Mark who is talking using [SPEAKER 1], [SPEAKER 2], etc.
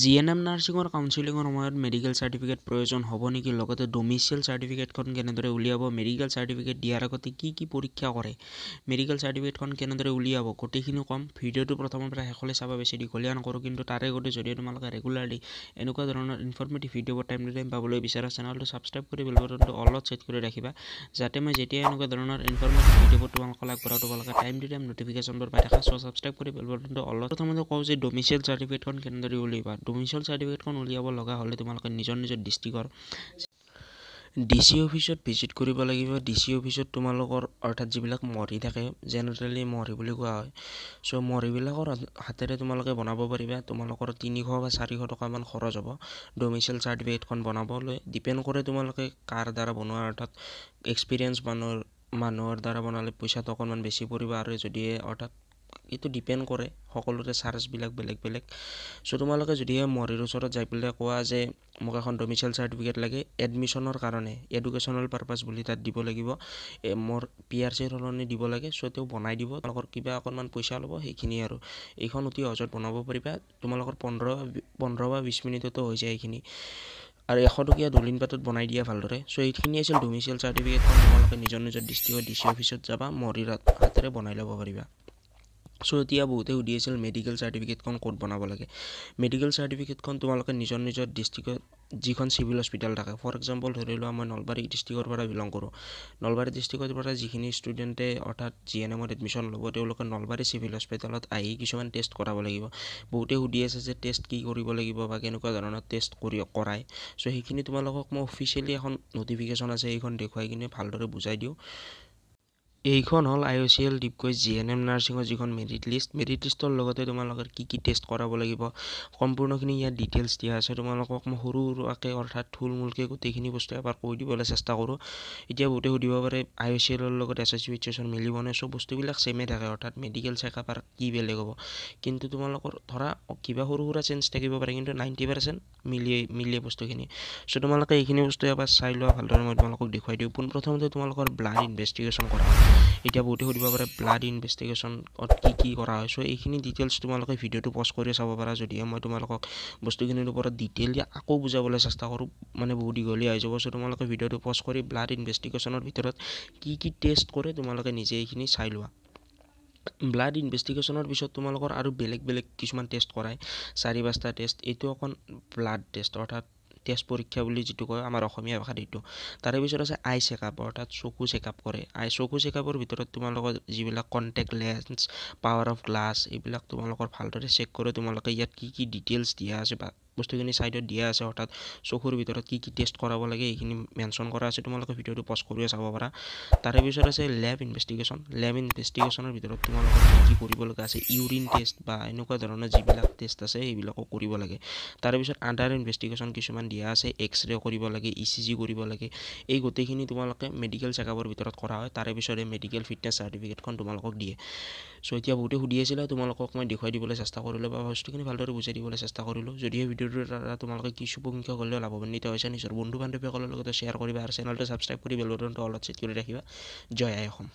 [SPEAKER 1] G N M নাৰ্ছিঙৰ কাউন্সিলিঙৰ সময়ত মেডিকেল চাৰ্টিফিকেট প্ৰয়োজন হ'ব নেকি লগতে ডমিচিয়েল চাৰ্টিফিকেটখন কেনেদৰে উলিয়াব মেডিকেল চাৰ্টিফিকেট দিয়াৰ আগতে কি কি পৰীক্ষা কৰে মেডিকেল চাৰ্টিফিকেটখন কেনেদৰে উলিয়াব গোটেইখিনি ক'ম ভিডিঅ'টো প্ৰথমৰ পৰা শেষলৈ চাব বেছি দীঘলীয়া নকৰোঁ কিন্তু তাৰে গোটেই যদিও তোমালোকে ৰেগুলাৰলি এনেকুৱা ধৰণৰ ইনফৰ্মেটিভ ভিডিঅ'বোৰ টাইম টু টাইম পাবলৈ বিচাৰা চেনেলটো ছাবস্ক্ৰাইব কৰি বেল বটনটো অলপ ছেট কৰি ৰাখিবা যাতে মই যেতিয়াই এনেকুৱা ধৰণৰ ইনফৰ্মেটিভ ভিডিঅ'বোৰ তোমালোকৰ লাগ কৰা তোমালোকে টাইম টু টাইম নটিফিকেশ্যনবোৰ পাই থাকা চ' ছাবস্ক্ৰাইব কৰি বেল বটনটো অলপ প্ৰথমতে কওঁ যে ডমিচিয়েল চাৰ্টিফিকেটখন কেনেদৰে উলিয়াব পাবা ডমিচাইল চাৰ্টিফিকেটখন উলিয়াব লগা হ'লে তোমালোকে নিজৰ নিজৰ ডিষ্ট্ৰিকৰ ডি অফিচত ভিজিট কৰিব লাগিব ডি চি অফিচত তোমালোকৰ অৰ্থাৎ যিবিলাক মৰি থাকে জেনেৰেলি মৰি বুলি কোৱা হয় চ' মৰিবিলাকৰ হাতেৰে তোমালোকে বনাব পাৰিবা তোমালোকৰ তিনিশ বা চাৰিশ টকামান খৰচ হ'ব ডমিচাইল চাৰ্টিফিকেটখন বনাবলৈ ডিপেণ্ড কৰে তোমালোকে কাৰ দ্বাৰা বনোৱা অৰ্থাৎ এক্সপিৰিয়েঞ্চ মানুহৰ মানুহৰ দ্বাৰা বনালে পইচাটো অকণমান বেছি পৰিব আৰু যদি অৰ্থাৎ এইটো ডিপেণ্ড কৰে সকলোৰে চাৰ্জবিলাক বেলেগ বেলেগ চ' তোমালোকে যদিহে মৰিৰ ওচৰত যাই পেলাই কোৱা যে মোক এখন ডমিচাইল চাৰ্টিফিকেট লাগে এডমিশ্যনৰ কাৰণে এডুকেশ্যনেল পাৰ্পাছ বুলি তাত দিব লাগিব মোৰ পি আৰ চিৰ সলনি দিব লাগে চ' তেওঁ বনাই দিব তোমালোকৰ কিবা অকণমান পইচা ল'ব সেইখিনি আৰু এইখন অতি সহজত বনাব পাৰিবা তোমালোকৰ পোন্ধৰ পোন্ধৰ বা বিছ মিনিটতো হৈ যায় এইখিনি আৰু এশ টকীয়া দলিন পাতত বনাই দিয়া ভালদৰে চ' এইখিনি আছিল ডমিচিয়েল চাৰ্টিফিকেটখন তোমালোকে নিজৰ নিজৰ ডিষ্ট্ৰিক্টৰ ডি চি অফিচত যাবা মৰিৰ হাতেৰে বনাই ল'ব পাৰিবা চ' এতিয়া বহুতে সুধি আছিল মেডিকেল চাৰ্টিফিকেটখন ক'ত বনাব লাগে মেডিকেল চাৰ্টিফিকেটখন তোমালোকে নিজৰ নিজৰ ডিষ্ট্ৰিক্টত যিখন চিভিল হস্পিটেল থাকে ফৰ এক্সাম্পল ধৰি লোৱা মই নলবাৰী ডিষ্ট্ৰিক্টৰ পৰা বিলং কৰোঁ নলবাৰী ডিষ্ট্ৰিক্টৰ পৰা যিখিনি ষ্টুডেণ্টে অৰ্থাৎ জি এন এমত এডমিশ্যন ল'ব তেওঁলোকে নলবাৰী চিভিল হস্পিটেলত আহি কিছুমান টেষ্ট কৰাব লাগিব বহুতে সুধি আছে যে টেষ্ট কি কৰিব লাগিব বা কেনেকুৱা ধৰণৰ টেষ্ট কৰি কৰায় চ' সেইখিনি তোমালোকক মই অফিচিয়েলি এখন ন'টিফিকেশ্যন আছে সেইখন দেখুৱাই কিনে ভালদৰে বুজাই দিওঁ এইখন হ'ল আই অ' চি এল ডিপকৈ জি এন এম নাৰ্ছিঙৰ যিখন মেৰিট লিষ্ট মেৰিট লিষ্টৰ লগতে তোমালোকৰ কি কি টেষ্ট কৰাব লাগিব সম্পূৰ্ণখিনি ইয়াত ডিটেইলছ দিয়া আছে তোমালোকক মই সৰু সুৰাকৈ অৰ্থাৎ থূলমূলকৈ গোটেইখিনি বস্তু এবাৰ কৈ দিবলৈ চেষ্টা কৰোঁ এতিয়া বহুতে সুধিব পাৰে আই অ' চি এলৰ লগত এছ'চিয়েচন মিলিবনে চব বস্তুবিলাক চেমেই থাকে অৰ্থাৎ মেডিকেল চেকআপৰ কি বেলেগ হ'ব কিন্তু তোমালোকৰ ধৰা কিবা সৰু সুৰা চেঞ্জ থাকিব পাৰে কিন্তু নাইণ্টি পাৰ্চেণ্ট মিলিয়ে মিলিয়ে বস্তুখিনি চ' তোমালোকে এইখিনি বস্তু এবাৰ চাই লোৱা ভালদৰে মই তোমালোকক দেখুৱাই দিওঁ পোনপ্ৰথমতে তোমালোকৰ ব্লাড ইনভেষ্টিগেশ্যন কৰা হয় এতিয়া বহুতে সুধিব পাৰে ব্লাড ইনভেষ্টিগেশ্যনত কি কি কৰা হয় চ' এইখিনি ডিটেইলছ তোমালোকে ভিডিঅ'টো পজ কৰি চাব পাৰা যদিহে মই তোমালোকক বস্তুখিনিৰ ওপৰত ডিটেইল ডিটেইলি আকৌ বুজাবলৈ চেষ্টা কৰোঁ মানে বহুত দীঘলীয়া হৈ যাব চ' তোমালোকে ভিডিঅ'টো পজ কৰি ব্লাড ইনভেষ্টিগেশ্যনৰ ভিতৰত কি কি টেষ্ট কৰে তোমালোকে নিজে এইখিনি চাই লোৱা ব্লাড ইনভেষ্টিগেশ্যনৰ পিছত তোমালোকৰ আৰু বেলেগ বেলেগ কিছুমান টেষ্ট কৰায় চাৰি পাঁচটা টেষ্ট এইটো অকণ ব্লাড টেষ্ট অৰ্থাৎ তেজ পৰীক্ষা বুলি যিটো কয় আমাৰ অসমীয়া ভাষাত এইটো তাৰে পিছত আছে আই চেকআপ অৰ্থাৎ চকু চেকআপ কৰে আই চকু চেকআপৰ ভিতৰত তোমালোকৰ যিবিলাক contact lens power of glass এইবিলাক তোমালোকৰ ভালদৰে চেক কৰে তোমালোকে ইয়াত কি কি ডিটেইলছ দিয়া আছে বা বস্তুখিনি ছাইডত দিয়া আছে অৰ্থাৎ চকুৰ ভিতৰত কি কি টেষ্ট কৰাব লাগে এইখিনি মেনশ্যন কৰা আছে তোমালোকে ভিডিঅ'টো পজ কৰিয়ে চাব পাৰা তাৰে পিছত আছে লেব ইনভেষ্টিগেশ্যন লেব ইনভেষ্টিগেশ্যনৰ ভিতৰত তোমালোকে কি কি কৰিব লগা আছে ইউৰিন টেষ্ট বা এনেকুৱা ধৰণৰ যিবিলাক টেষ্ট আছে সেইবিলাকো কৰিব লাগে তাৰপিছত আণ্ডাৰ ইনভেষ্টিগেশ্যন কিছুমান দিয়া আছে এক্স ৰে কৰিব লাগে ই চি জি কৰিব লাগে এই গোটেইখিনি তোমালোকে মেডিকেল চেকআপৰ ভিতৰত কৰা হয় তাৰে পিছতে মেডিকেল ফিটনেছ চাৰ্টিফিকেটখন তোমালোকক দিয়ে চ' এতিয়া বহুতে সুধি আছিলে তোমালোকক মই দেখুৱাই দিবলৈ চেষ্টা কৰিলোঁ বা বস্তুখিনি ভালদৰে বুজাই দিবলৈ চেষ্টা কৰিলোঁ যদিহে ভিডিঅ' ভিডিঅ'টোৰ দ্বাৰা তোমালোকে কিছু পুংখ্যক হ'লেও লাভান্বিত হৈছে নিজৰ বন্ধু বান্ধৱীসকলৰ লগতে শ্বেয়াৰ কৰিবা আৰু চেনেলটো ছাবস্ক্ৰাইব কৰি বেলবটনটো অলপ ছেট কৰি ৰাখিবা জয় আই অসম